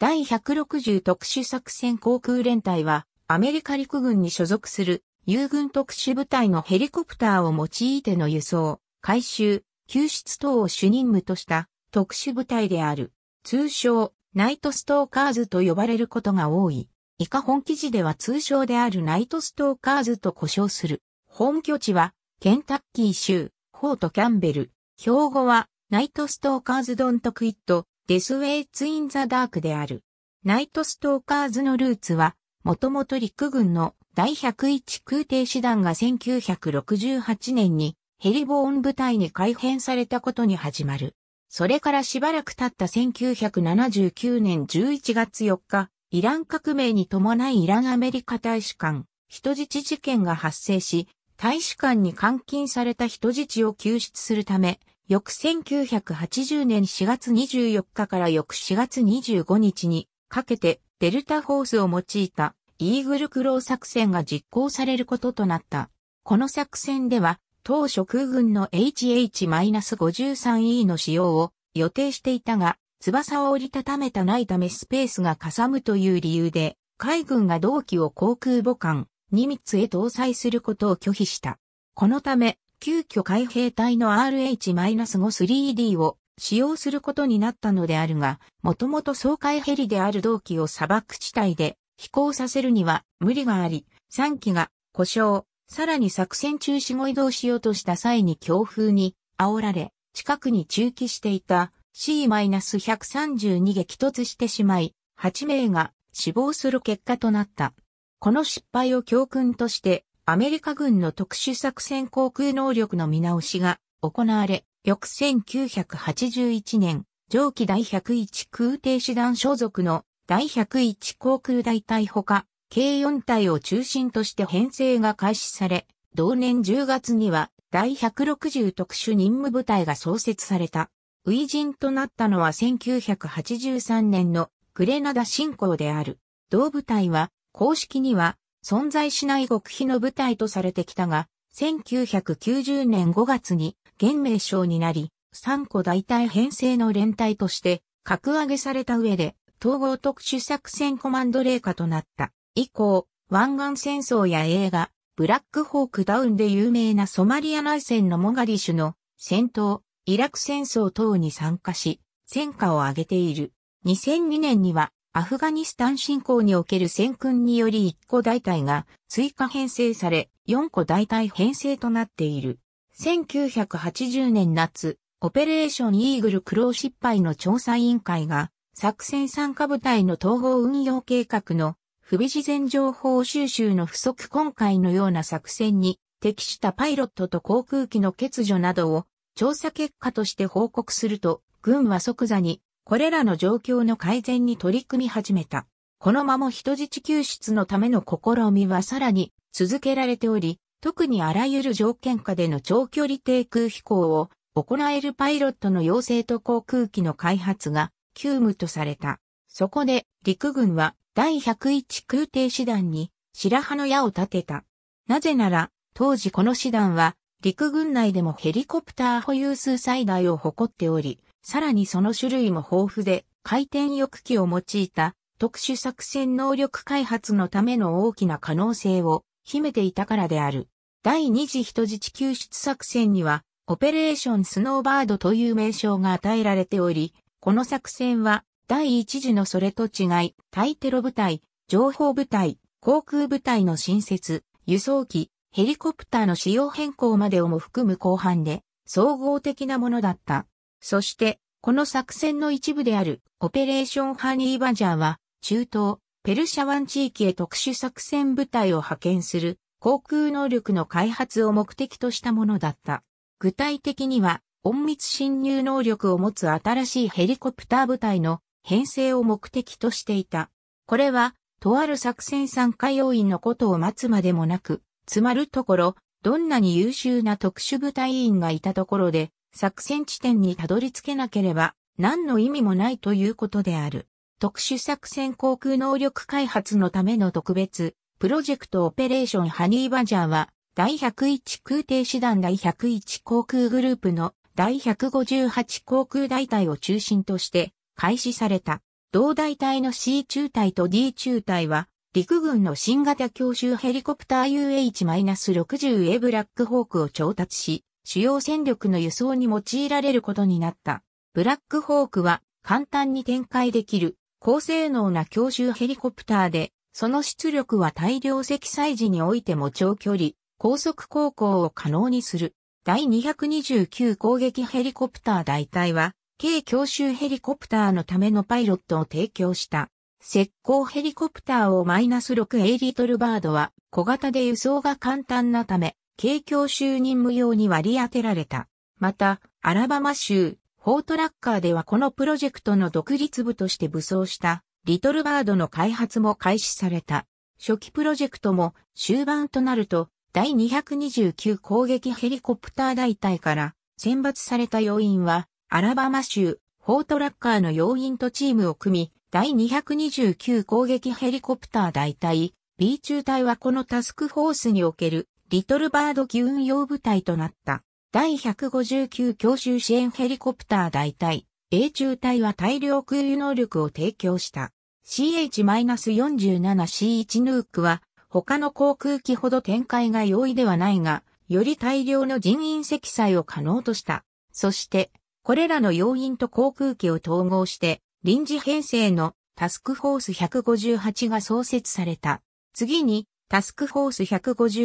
第160特殊作戦航空連隊は、アメリカ陸軍に所属する、友軍特殊部隊のヘリコプターを用いての輸送、回収、救出等を主任務とした特殊部隊である。通称、ナイトストーカーズと呼ばれることが多い。以下本記事では通称であるナイトストーカーズと呼称する。本拠地は、ケンタッキー州、フォートキャンベル。標語は、ナイトストーカーズドントクイット、デスウェイツ・イン・ザ・ダークである。ナイト・ストーカーズのルーツは、もともと陸軍の第101空挺師団が1968年にヘリボーン部隊に改編されたことに始まる。それからしばらく経った1979年11月4日、イラン革命に伴いイランアメリカ大使館、人質事件が発生し、大使館に監禁された人質を救出するため、翌1980年4月24日から翌4月25日にかけてデルタフォースを用いたイーグルクロー作戦が実行されることとなった。この作戦では当初空軍の HH-53E の使用を予定していたが翼を折りたためたないためスペースがかさむという理由で海軍が同機を航空母艦ニミッツへ搭載することを拒否した。このため、急遽海兵隊の RH-53D を使用することになったのであるが、もともと総海ヘリである同機を砂漠地帯で飛行させるには無理があり、3機が故障、さらに作戦中止後移動しようとした際に強風に煽られ、近くに駐機していた C-132 に激突してしまい、8名が死亡する結果となった。この失敗を教訓として、アメリカ軍の特殊作戦航空能力の見直しが行われ、翌1981年、上記第101空挺師団所属の第101航空大隊ほか、計4隊を中心として編成が開始され、同年10月には第160特殊任務部隊が創設された。初陣となったのは1983年のグレナダ侵攻である。同部隊は公式には存在しない極秘の部隊とされてきたが、1990年5月に現名称になり、3個大隊編成の連隊として格上げされた上で、統合特殊作戦コマンド令下となった。以降、湾岸戦争や映画、ブラックホークダウンで有名なソマリア内戦のモガディシュの戦闘、イラク戦争等に参加し、戦果を上げている。2002年にはアフガニスタン侵攻における戦訓により1個大隊が追加編成され、4個大隊編成となっている。1980年夏、オペレーションイーグル苦労失敗の調査委員会が、作戦参加部隊の統合運用計画の不備事前情報収集の不足今回のような作戦に適したパイロットと航空機の欠如などを調査結果として報告すると、軍は即座にこれらの状況の改善に取り組み始めた。このまま人質救出のための試みはさらに続けられており、特にあらゆる条件下での長距離低空飛行を行えるパイロットの養成と航空機の開発が急務とされた。そこで陸軍は第101空挺師団に白羽の矢を立てた。なぜなら当時この師団は陸軍内でもヘリコプター保有数最大を誇っており、さらにその種類も豊富で、回転翼機を用いた特殊作戦能力開発のための大きな可能性を秘めていたからである。第二次人質救出作戦には、オペレーションスノーバードという名称が与えられており、この作戦は、第一次のそれと違い、対テロ部隊、情報部隊、航空部隊の新設、輸送機、ヘリコプターの仕様変更までをも含む後半で、総合的なものだった。そして、この作戦の一部であるオペレーションハニーバジャーは、中東、ペルシャ湾地域へ特殊作戦部隊を派遣する航空能力の開発を目的としたものだった。具体的には、隠密侵入能力を持つ新しいヘリコプター部隊の編成を目的としていた。これは、とある作戦参加要員のことを待つまでもなく、つまるところ、どんなに優秀な特殊部隊員がいたところで、作戦地点にたどり着けなければ何の意味もないということである。特殊作戦航空能力開発のための特別プロジェクトオペレーションハニーバジャーは第101空挺師団第101航空グループの第158航空大隊を中心として開始された。同大隊の C 中隊と D 中隊は陸軍の新型教習ヘリコプター UH-60A ブラックホークを調達し、主要戦力の輸送に用いられることになった。ブラックホークは簡単に展開できる高性能な強襲ヘリコプターで、その出力は大量積載時においても長距離、高速航行を可能にする。第229攻撃ヘリコプター大隊は、軽強襲ヘリコプターのためのパイロットを提供した。石膏ヘリコプターをマイナス6エイリトルバードは小型で輸送が簡単なため、景況就任無用に割り当てられた。また、アラバマ州、フォートラッカーではこのプロジェクトの独立部として武装したリトルバードの開発も開始された。初期プロジェクトも終盤となると第229攻撃ヘリコプター大隊から選抜された要員はアラバマ州フォートラッカーの要員とチームを組み第229攻撃ヘリコプター大隊 B 中隊はこのタスクフォースにおけるリトルバード機運用部隊となった。第159強襲支援ヘリコプター大隊、英中隊は大量空輸能力を提供した。CH-47C1 ヌークは他の航空機ほど展開が容易ではないが、より大量の人員積載を可能とした。そして、これらの要因と航空機を統合して、臨時編成のタスクフォース158が創設された。次に、タスクフォース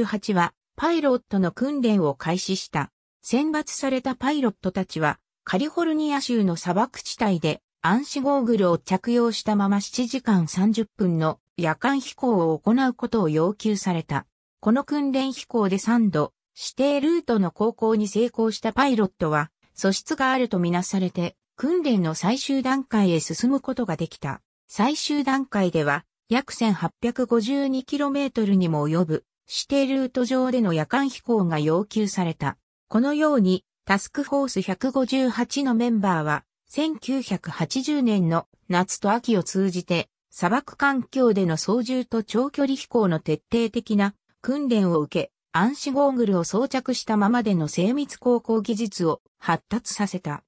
158は、パイロットの訓練を開始した。選抜されたパイロットたちは、カリフォルニア州の砂漠地帯で、暗視ゴーグルを着用したまま7時間30分の夜間飛行を行うことを要求された。この訓練飛行で3度、指定ルートの航行に成功したパイロットは、素質があるとみなされて、訓練の最終段階へ進むことができた。最終段階では、約 1852km にも及ぶ指定ルート上での夜間飛行が要求された。このようにタスクフォース158のメンバーは1980年の夏と秋を通じて砂漠環境での操縦と長距離飛行の徹底的な訓練を受け、暗視ゴーグルを装着したままでの精密航行技術を発達させた。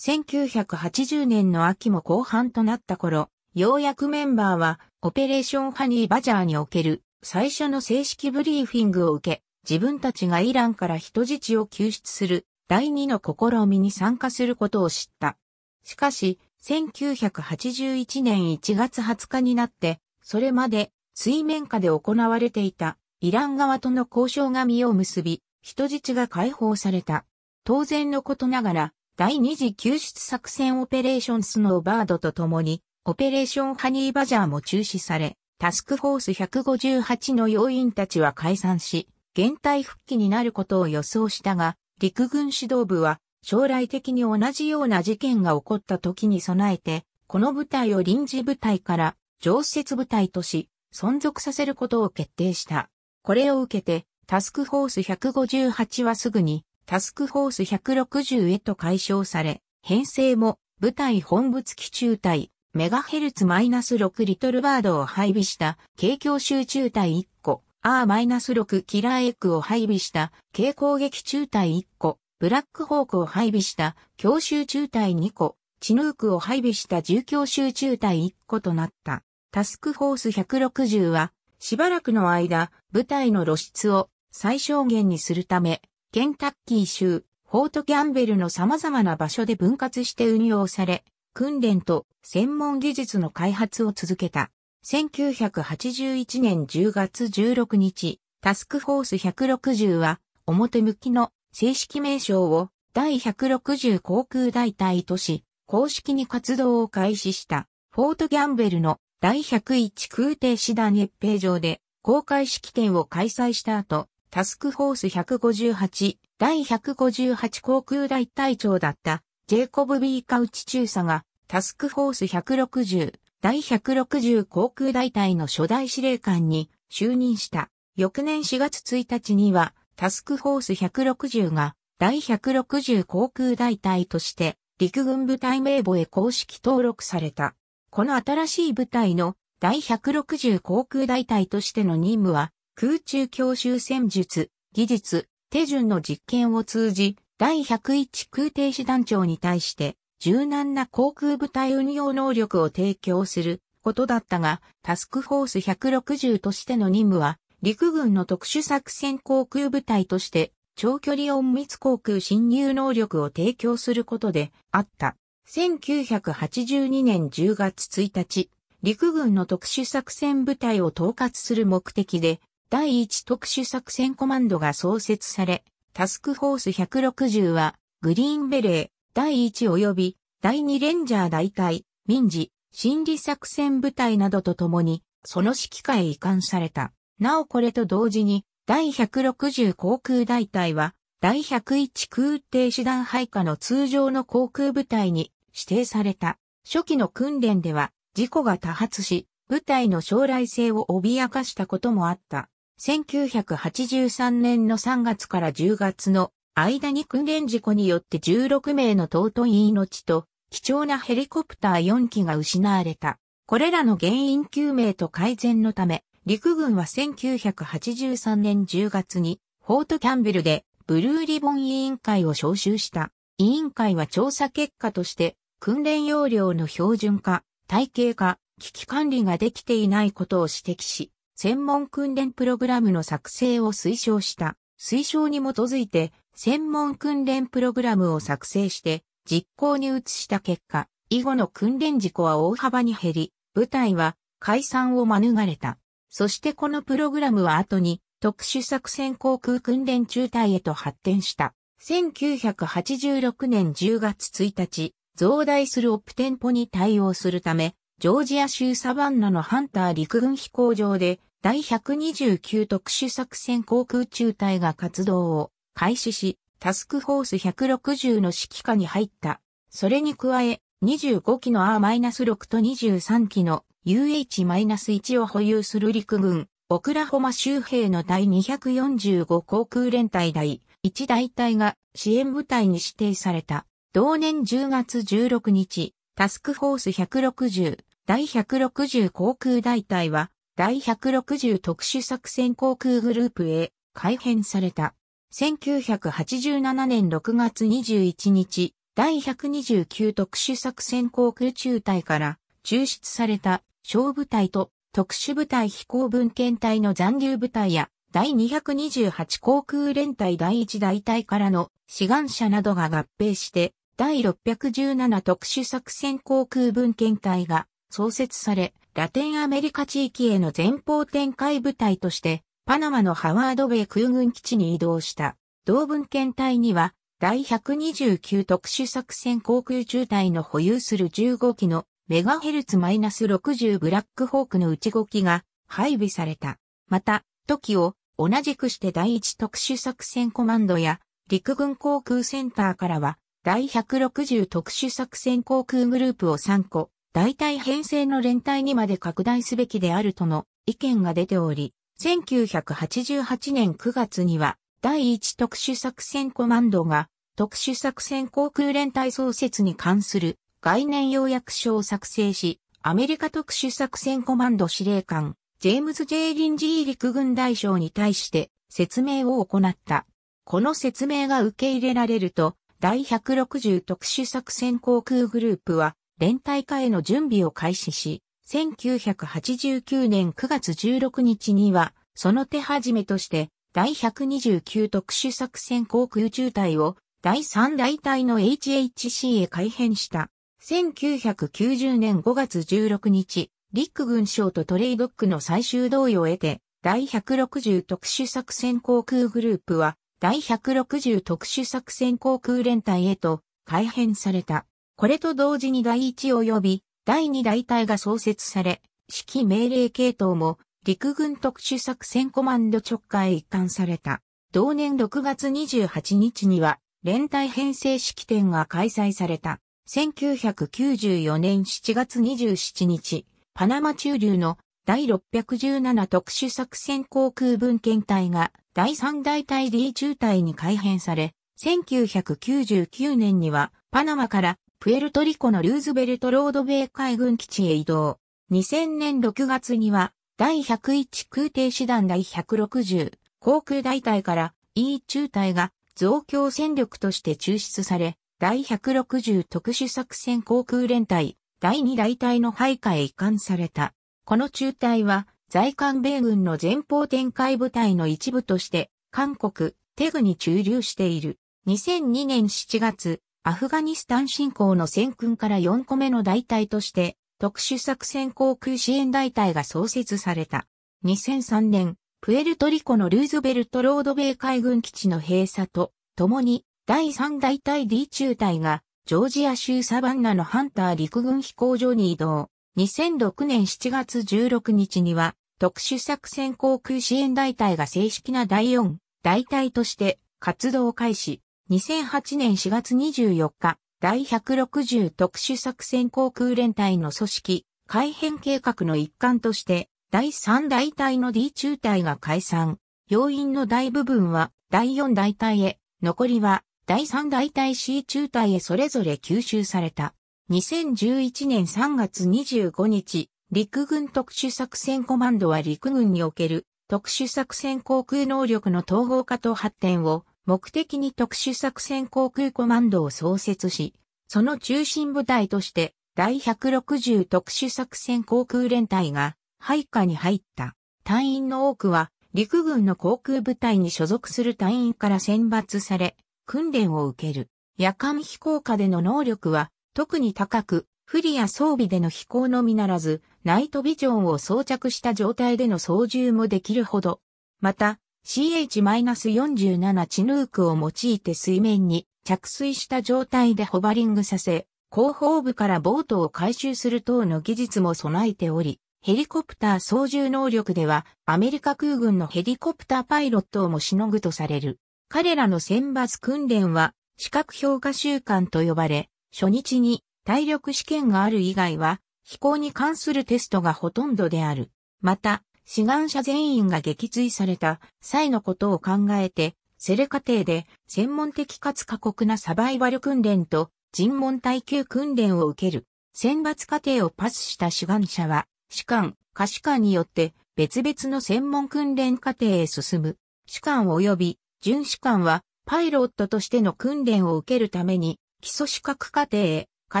1980年の秋も後半となった頃、ようやくメンバーはオペレーションハニーバジャーにおける最初の正式ブリーフィングを受け、自分たちがイランから人質を救出する第二の試みに参加することを知った。しかし、1981年1月20日になって、それまで水面下で行われていたイラン側との交渉が実を結び、人質が解放された。当然のことながら、第二次救出作戦オペレーションスノーバードと共に、オペレーションハニーバジャーも中止され、タスクフォース158の要員たちは解散し、現体復帰になることを予想したが、陸軍指導部は将来的に同じような事件が起こった時に備えて、この部隊を臨時部隊から常設部隊とし、存続させることを決定した。これを受けて、タスクフォース158はすぐに、タスクフォース160へと解消され、編成も、部隊本部付き中隊、メガヘルツマイナス6リトルバードを配備した軽強集中隊1個、R-6 キラーエッグを配備した軽攻撃中隊1個、ブラックホークを配備した強集中隊2個、チヌークを配備した重強集中隊1個となった。タスクフォース160は、しばらくの間、部隊の露出を最小限にするため、ケンタッキー州、フォートキャンベルの様々な場所で分割して運用され、訓練と専門技術の開発を続けた。1981年10月16日、タスクフォース160は、表向きの正式名称を第160航空大隊とし、公式に活動を開始した、フォートギャンベルの第101空挺師団越平場で公開式典を開催した後、タスクフォース158、第158航空大隊長だった、ジェイコブ・ビーカウチ中佐が、タスクフォース160、第160航空大隊の初代司令官に就任した。翌年4月1日には、タスクフォース160が第160航空大隊として陸軍部隊名簿へ公式登録された。この新しい部隊の第160航空大隊としての任務は、空中教習戦術、技術、手順の実験を通じ、第101空挺師団長に対して、柔軟な航空部隊運用能力を提供することだったが、タスクフォース160としての任務は、陸軍の特殊作戦航空部隊として、長距離隠密航空侵入能力を提供することであった。1982年10月1日、陸軍の特殊作戦部隊を統括する目的で、第1特殊作戦コマンドが創設され、タスクフォース160は、グリーンベレー、第1及び第2レンジャー大隊、民事、心理作戦部隊などと共に、その指揮下へ移管された。なおこれと同時に、第160航空大隊は、第101空挺師団配下の通常の航空部隊に指定された。初期の訓練では、事故が多発し、部隊の将来性を脅かしたこともあった。1983年の3月から10月の間に訓練事故によって16名の尊い命と貴重なヘリコプター4機が失われた。これらの原因究明と改善のため、陸軍は1983年10月に、フォートキャンベルでブルーリボン委員会を招集した。委員会は調査結果として、訓練要領の標準化、体系化、危機管理ができていないことを指摘し、専門訓練プログラムの作成を推奨した。推奨に基づいて、専門訓練プログラムを作成して実行に移した結果、以後の訓練事故は大幅に減り、部隊は解散を免れた。そしてこのプログラムは後に特殊作戦航空訓練中隊へと発展した。1986年10月1日、増大するオプテンポに対応するため、ジョージア州サバンナのハンター陸軍飛行場で第129特殊作戦航空中隊が活動を開始し、タスクフォース160の指揮下に入った。それに加え、25機の R-6 と23機の UH-1 を保有する陸軍、オクラホマ州兵の第245航空連隊第1大隊が支援部隊に指定された。同年10月16日、タスクフォース160、第160航空大隊は、第160特殊作戦航空グループへ改編された。1987年6月21日、第129特殊作戦航空中隊から抽出された小部隊と特殊部隊飛行文献隊の残留部隊や第228航空連隊第1大隊からの志願者などが合併して第617特殊作戦航空文献隊が創設されラテンアメリカ地域への前方展開部隊としてパナマのハワード米空軍基地に移動した。同文献隊には、第129特殊作戦航空中隊の保有する15機のメガヘルツマイナス -60 ブラックホークのうち5機が配備された。また、時を同じくして第1特殊作戦コマンドや陸軍航空センターからは第160特殊作戦航空グループを3個、大体編成の連隊にまで拡大すべきであるとの意見が出ており、1988年9月には、第1特殊作戦コマンドが、特殊作戦航空連隊創設に関する概念要約書を作成し、アメリカ特殊作戦コマンド司令官、ジェームズ・ジェイリン・ジー陸軍大将に対して説明を行った。この説明が受け入れられると、第160特殊作戦航空グループは、連隊化への準備を開始し、1989年9月16日には、その手始めとして、第129特殊作戦航空中隊を第3大隊の HHC へ改編した。1990年5月16日、陸軍省とトレイドックの最終同意を得て、第160特殊作戦航空グループは、第160特殊作戦航空連隊へと改編された。これと同時に第1及び第2大隊が創設され、指揮命令系統も陸軍特殊作戦コマンド直下へ一貫された。同年6月28日には連隊編成式典が開催された。1994年7月27日、パナマ中流の第617特殊作戦航空文献隊が第3大隊 D 中隊に改編され、1999年にはパナマからプエルトリコのルーズベルトロード米海軍基地へ移動。2000年6月には、第101空挺師団第160航空大隊から E 中隊が増強戦力として抽出され、第160特殊作戦航空連隊第2大隊の配下へ移管された。この中隊は、在韓米軍の前方展開部隊の一部として、韓国、テグに駐留している。2002年7月、アフガニスタン侵攻の戦訓から4個目の大隊として、特殊作戦航空支援大隊が創設された。2003年、プエルトリコのルーズベルトロード米海軍基地の閉鎖と、共に、第3大隊 D 中隊が、ジョージア州サバンナのハンター陸軍飛行場に移動。2006年7月16日には、特殊作戦航空支援大隊が正式な第4大隊として活動開始。2008年4月24日、第160特殊作戦航空連隊の組織、改編計画の一環として、第3大隊の D 中隊が解散。要因の大部分は第4大隊へ、残りは第3大隊 C 中隊へそれぞれ吸収された。2011年3月25日、陸軍特殊作戦コマンドは陸軍における特殊作戦航空能力の統合化と発展を目的に特殊作戦航空コマンドを創設し、その中心部隊として第160特殊作戦航空連隊が配下に入った。隊員の多くは陸軍の航空部隊に所属する隊員から選抜され、訓練を受ける。夜間飛行下での能力は特に高く、不利や装備での飛行のみならず、ナイトビジョンを装着した状態での操縦もできるほど。また、CH-47 チヌークを用いて水面に着水した状態でホバリングさせ、後方部からボートを回収する等の技術も備えており、ヘリコプター操縦能力ではアメリカ空軍のヘリコプターパイロットをもしのぐとされる。彼らの選抜訓練は資格評価週間と呼ばれ、初日に体力試験がある以外は飛行に関するテストがほとんどである。また、志願者全員が撃墜された際のことを考えて、セレ過程で専門的かつ過酷なサバイバル訓練と尋問耐久訓練を受ける。選抜過程をパスした志願者は、士官、下士官によって別々の専門訓練過程へ進む。士官及び準士官はパイロットとしての訓練を受けるために基礎資格過程へ、下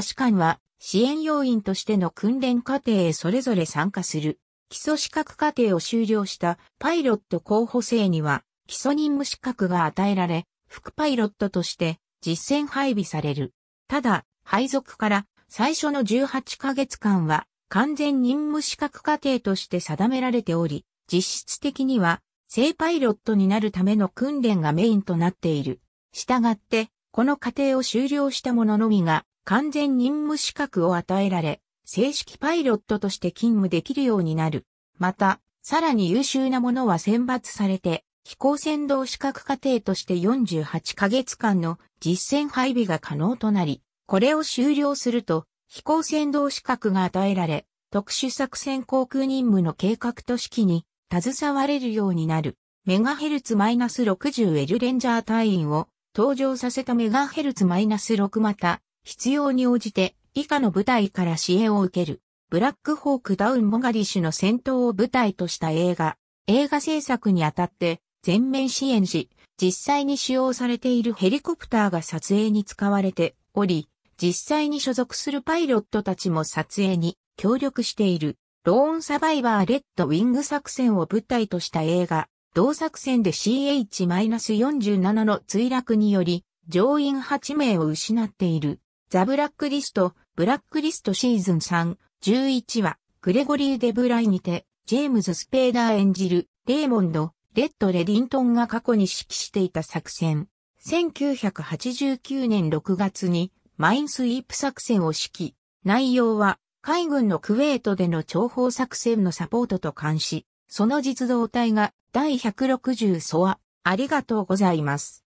士官は支援要員としての訓練過程へそれぞれ参加する。基礎資格課程を修了したパイロット候補生には基礎任務資格が与えられ、副パイロットとして実践配備される。ただ、配属から最初の18ヶ月間は完全任務資格課程として定められており、実質的には正パイロットになるための訓練がメインとなっている。したがって、この過程を修了した者のみが完全任務資格を与えられ、正式パイロットとして勤務できるようになる。また、さらに優秀な者は選抜されて、飛行船同資格課程として48ヶ月間の実戦配備が可能となり、これを終了すると、飛行船同資格が与えられ、特殊作戦航空任務の計画と指揮に携われるようになる。メガヘルツ -60L レンジャー隊員を登場させたメガヘルツ -6 また必要に応じて以下の部隊から支援を受ける、ブラックホークダウンモガディシュの戦闘を舞台とした映画、映画制作にあたって全面支援し、実際に使用されているヘリコプターが撮影に使われており、実際に所属するパイロットたちも撮影に協力している、ローンサバイバーレッドウィング作戦を舞台とした映画、同作戦で CH-47 の墜落により、乗員8名を失っている、ザ・ブラックリスト、ブラックリストシーズン3、11話、グレゴリー・デブライにて、ジェームズ・スペーダー演じる、レーモンド、レッド・レディントンが過去に指揮していた作戦。1989年6月に、マインスイープ作戦を指揮。内容は、海軍のクウェートでの諜報作戦のサポートと監視。その実動隊が、第160ソア。ありがとうございます。